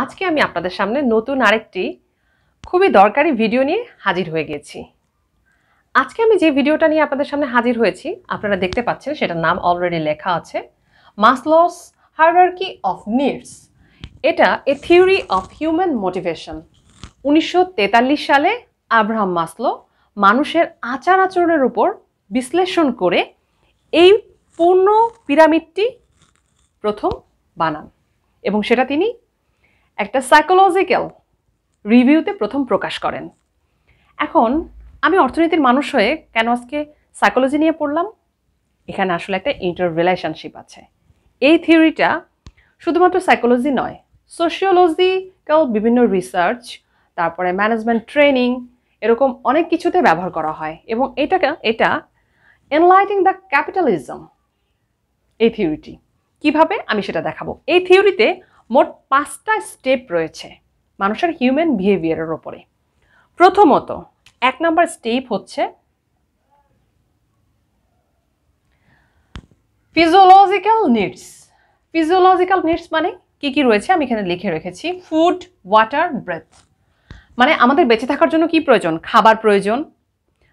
আজকে আমি আপনাদের সামনে নতুন আরেকটি খুবই দরকারি ভিডিও নিয়ে হাজির হয়ে গেছি আজকে আমি যে ভিডিওটা নিয়ে আপনাদের সামনে হাজির হয়েছি আপনারা দেখতে পাচ্ছেন সেটার নাম অলরেডি লেখা আছে মাসলস হায়ারার্কি অফ নিডস এটা a theory of human motivation উনিশশো সালে আব্রাহাম মাসলো মানুষের আচার আচরণের উপর বিশ্লেষণ করে এই পূর্ণ পিরামিডটি প্রথম বানান এবং সেটা তিনি একটা সাইকোলজিক্যাল রিভিউতে প্রথম প্রকাশ করেন এখন আমি অর্থনীতির মানুষ হয়ে কেন আজকে সাইকোলজি নিয়ে পড়লাম এখানে আসলে একটা ইন্টার রিলেশনশিপ আছে এই থিওরিটা শুধুমাত্র সাইকোলজি নয় সোশিওলজিক্যাল বিভিন্ন রিসার্চ তারপরে ম্যানেজমেন্ট ট্রেনিং এরকম অনেক কিছুতে ব্যবহার করা হয় এবং এটাকে এটা এনলাইটিং দ্য ক্যাপিটালিজম এই থিওরিটি কিভাবে আমি সেটা দেখাবো এই থিওরিতে মোট পাঁচটা স্টেপ রয়েছে মানুষের হিউম্যান বিহেভিয়ারের ওপরে প্রথমত এক নম্বর স্টেপ হচ্ছে ফিজিওলজিক্যাল নিডস ফিজিওলজিক্যাল নিডস মানে কি কি রয়েছে আমি এখানে লিখে রেখেছি ফুড ওয়াটার ব্রেথ মানে আমাদের বেঁচে থাকার জন্য কি প্রয়োজন খাবার প্রয়োজন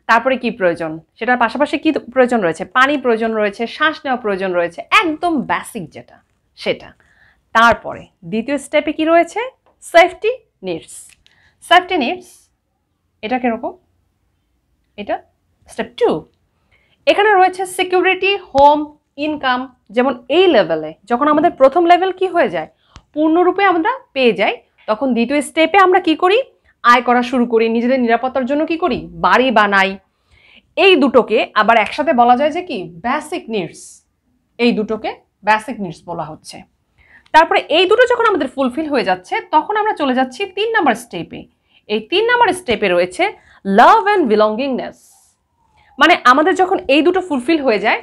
তারপরে কি প্রয়োজন সেটার পাশাপাশি কি প্রয়োজন রয়েছে পানি প্রয়োজন রয়েছে শ্বাস নেওয়া প্রয়োজন রয়েছে একদম বেসিক যেটা সেটা তারপরে দ্বিতীয় স্টেপে কি রয়েছে সেফটি নিডস সেফটি নিডস এটা কীরকম এটা স্টেপ টু এখানে রয়েছে সিকিউরিটি হোম ইনকাম যেমন এই লেভেলে যখন আমাদের প্রথম লেভেল কি হয়ে যায় পূর্ণরূপে আমরা পেয়ে যাই তখন দ্বিতীয় স্টেপে আমরা কি করি আয় করা শুরু করি নিজেদের নিরাপত্তার জন্য কি করি বাড়ি বানাই এই দুটোকে আবার একসাথে বলা যায় যে কি বেসিক নিডস এই দুটোকে বেসিক নিডস বলা হচ্ছে তারপরে এই দুটো যখন আমাদের ফুলফিল হয়ে যাচ্ছে তখন আমরা চলে যাচ্ছি তিন নাম্বার স্টেপে এই তিন নাম্বার স্টেপে রয়েছে লাভ অ্যান্ড বিলঙ্গিংনেস মানে আমাদের যখন এই দুটো ফুলফিল হয়ে যায়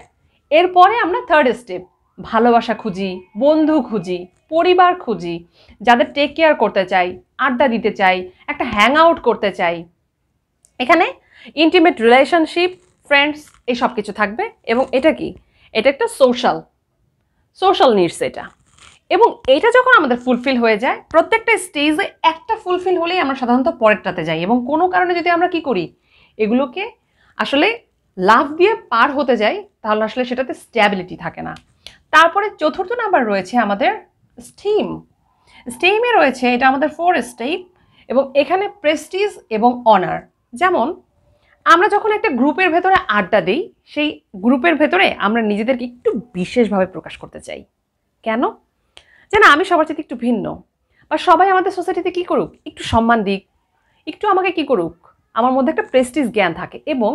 এরপরে আমরা থার্ড স্টেপ ভালোবাসা খুঁজি বন্ধু খুঁজি পরিবার খুঁজি যাদের টেক কেয়ার করতে চাই আড্ডা দিতে চাই একটা হ্যাং আউট করতে চাই এখানে ইন্টিমেট রিলেশনশিপ ফ্রেন্ডস এই সব কিছু থাকবে এবং এটা কি এটা একটা সোশ্যাল সোশ্যাল নিডস এটা এবং এটা যখন আমাদের ফুলফিল হয়ে যায় প্রত্যেকটা স্টেজে একটা ফুলফিল হলেই আমরা সাধারণত পরেরটাতে যাই এবং কোনো কারণে যদি আমরা কি করি এগুলোকে আসলে লাভ দিয়ে পার হতে যাই তাহলে আসলে সেটাতে স্ট্যাবিলিটি থাকে না তারপরে চতুর্থ নাম্বার রয়েছে আমাদের স্টিম স্টিমে রয়েছে এটা আমাদের ফোর স্টেপ এবং এখানে প্রেস্টিজ এবং অনার যেমন আমরা যখন একটা গ্রুপের ভেতরে আড্ডা দিই সেই গ্রুপের ভেতরে আমরা নিজেদেরকে একটু বিশেষভাবে প্রকাশ করতে চাই কেন যে না আমি সবার চাইতে একটু ভিন্ন বা সবাই আমাদের সোসাইটিতে কি করুক একটু সম্মান দিক একটু আমাকে কি করুক আমার মধ্যে একটা প্রেস্টিজ জ্ঞান থাকে এবং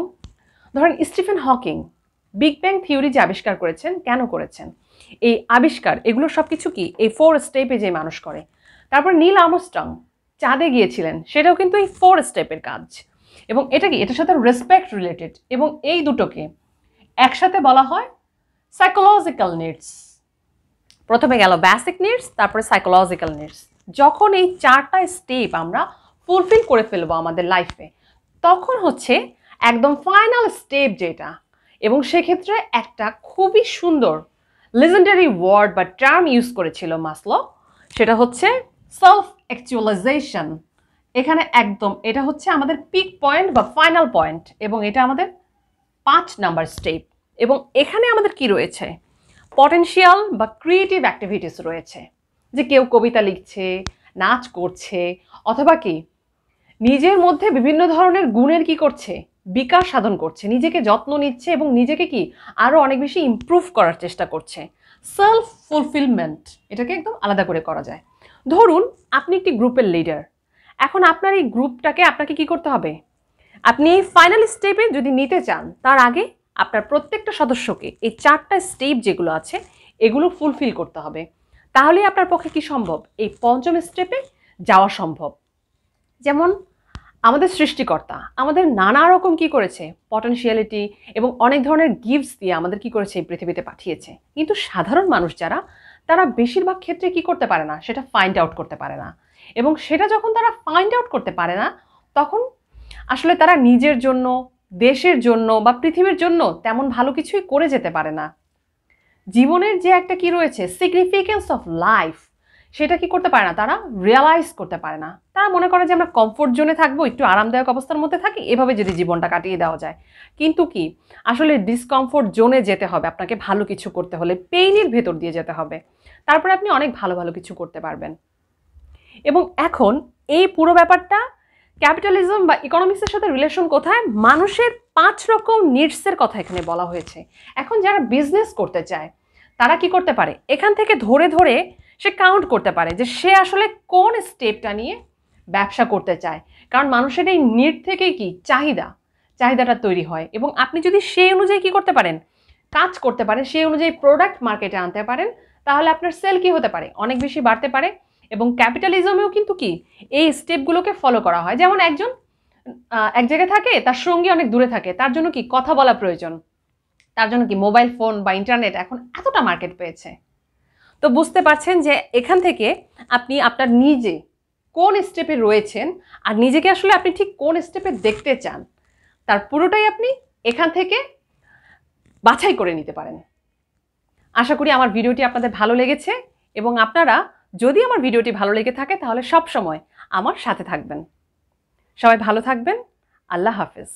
ধরেন Stephen Hawking big bang theory যে আবিষ্কার করেছেন কেন করেছেন এই আবিষ্কার এগুলো সব কিছু কি এই ফোর স্টেপে যে মানুষ করে তারপর নীল আমস্টং চাঁদে গিয়েছিলেন সেটাও কিন্তু এই ফোর স্টেপের কাজ এবং এটা কি এটার সাথে রেসপেক্ট রিলেটেড এবং এই দুটোকে একসাথে বলা হয় সাইকোলজিক্যাল নিডস প্রথমে গেল বেসিক নিডস তারপরে সাইকোলজিক্যাল নিডস যখন এই চারটা স্টেপ আমরা ফুলফিল করে ফেলবো আমাদের লাইফে তখন হচ্ছে একদম ফাইনাল স্টেপ যেটা এবং সেক্ষেত্রে একটা খুবই সুন্দর লেজেন্ডারি ওয়ার্ড বা টার্ম ইউজ করেছিল মাসলো সেটা হচ্ছে সেলফ অ্যাকচুয়ালাইজেশন এখানে একদম এটা হচ্ছে আমাদের পিক পয়েন্ট বা ফাইনাল পয়েন্ট এবং এটা আমাদের পাঁচ নাম্বার স্টেপ এবং এখানে আমাদের কি রয়েছে পটেনশিয়াল বা ক্রিয়েটিভ অ্যাক্টিভিটিস রয়েছে যে কেউ কবিতা লিখছে নাচ করছে অথবা কি নিজের মধ্যে বিভিন্ন ধরনের গুণের কি করছে বিকাশ সাধন করছে নিজেকে যত্ন নিচ্ছে এবং নিজেকে কি আরও অনেক বেশি ইম্প্রুভ করার চেষ্টা করছে সেলফ ফুলফিলমেন্ট এটাকে একদম আলাদা করে করা যায় ধরুন আপনি একটি গ্রুপের লিডার এখন আপনার এই গ্রুপটাকে আপনাকে কি করতে হবে আপনি এই ফাইনাল স্টেপে যদি নিতে চান তার আগে আপনার প্রত্যেকটা সদস্যকে এই চারটা স্টেপ যেগুলো আছে এগুলো ফুলফিল করতে হবে তাহলে আপনার পক্ষে কি সম্ভব এই পঞ্চম স্টেপে যাওয়া সম্ভব যেমন আমাদের সৃষ্টিকর্তা আমাদের নানা রকম কি করেছে পটেনশিয়ালিটি এবং অনেক ধরনের গিফটস দিয়ে আমাদের কি করেছে এই পৃথিবীতে পাঠিয়েছে কিন্তু সাধারণ মানুষ যারা তারা বেশিরভাগ ক্ষেত্রে কি করতে পারে না সেটা ফাইন্ড আউট করতে পারে না এবং সেটা যখন তারা ফাইন্ড আউট করতে পারে না তখন আসলে তারা নিজের জন্য দেশের জন্য বা পৃথিবীর জন্য তেমন ভালো কিছুই করে যেতে পারে না জীবনের যে একটা কি রয়েছে সিগনিফিকেন্স অফ লাইফ সেটা কি করতে পারে না তারা রিয়ালাইজ করতে পারে না তারা মনে করে যে আমরা কমফোর্ট জোনে থাকবো একটু আরামদায়ক অবস্থার মধ্যে থাকি এভাবে যদি জীবনটা কাটিয়ে দেওয়া যায় কিন্তু কি আসলে ডিসকমফোর্ট জোনে যেতে হবে আপনাকে ভালো কিছু করতে হলে পেইনের ভেতর দিয়ে যেতে হবে তারপরে আপনি অনেক ভালো ভালো কিছু করতে পারবেন এবং এখন এই পুরো ব্যাপারটা ক্যাপিটালিজম বা ইকোনমিক্সের সাথে রিলেশন কোথায় মানুষের পাঁচ রকম নিডসের কথা এখানে বলা হয়েছে এখন যারা বিজনেস করতে চায় তারা কি করতে পারে এখান থেকে ধরে ধরে সে কাউন্ট করতে পারে যে সে আসলে কোন স্টেপটা নিয়ে ব্যবসা করতে চায় কারণ মানুষের এই নিড থেকে কি চাহিদা চাহিদাটা তৈরি হয় এবং আপনি যদি সেই অনুযায়ী কি করতে পারেন কাজ করতে পারেন সেই অনুযায়ী প্রোডাক্ট মার্কেটে আনতে পারেন তাহলে আপনার সেল কি হতে পারে অনেক বেশি বাড়তে পারে এবং ক্যাপিটালিজমেও কিন্তু কি এই স্টেপগুলোকে ফলো করা হয় যেমন একজন এক জায়গায় থাকে তার সঙ্গী অনেক দূরে থাকে তার জন্য কি কথা বলা প্রয়োজন তার জন্য কি মোবাইল ফোন বা ইন্টারনেট এখন এতটা মার্কেট পেয়েছে তো বুঝতে পারছেন যে এখান থেকে আপনি আপনার নিজে কোন স্টেপে রয়েছেন আর নিজেকে আসলে আপনি ঠিক কোন স্টেপে দেখতে চান তার পুরোটাই আপনি এখান থেকে বাছাই করে নিতে পারেন আশা করি আমার ভিডিওটি আপনাদের ভালো লেগেছে এবং আপনারা যদি আমার ভিডিওটি ভালো লেগে থাকে তাহলে সব সময় আমার সাথে থাকবেন সবাই ভালো থাকবেন আল্লাহ হাফেজ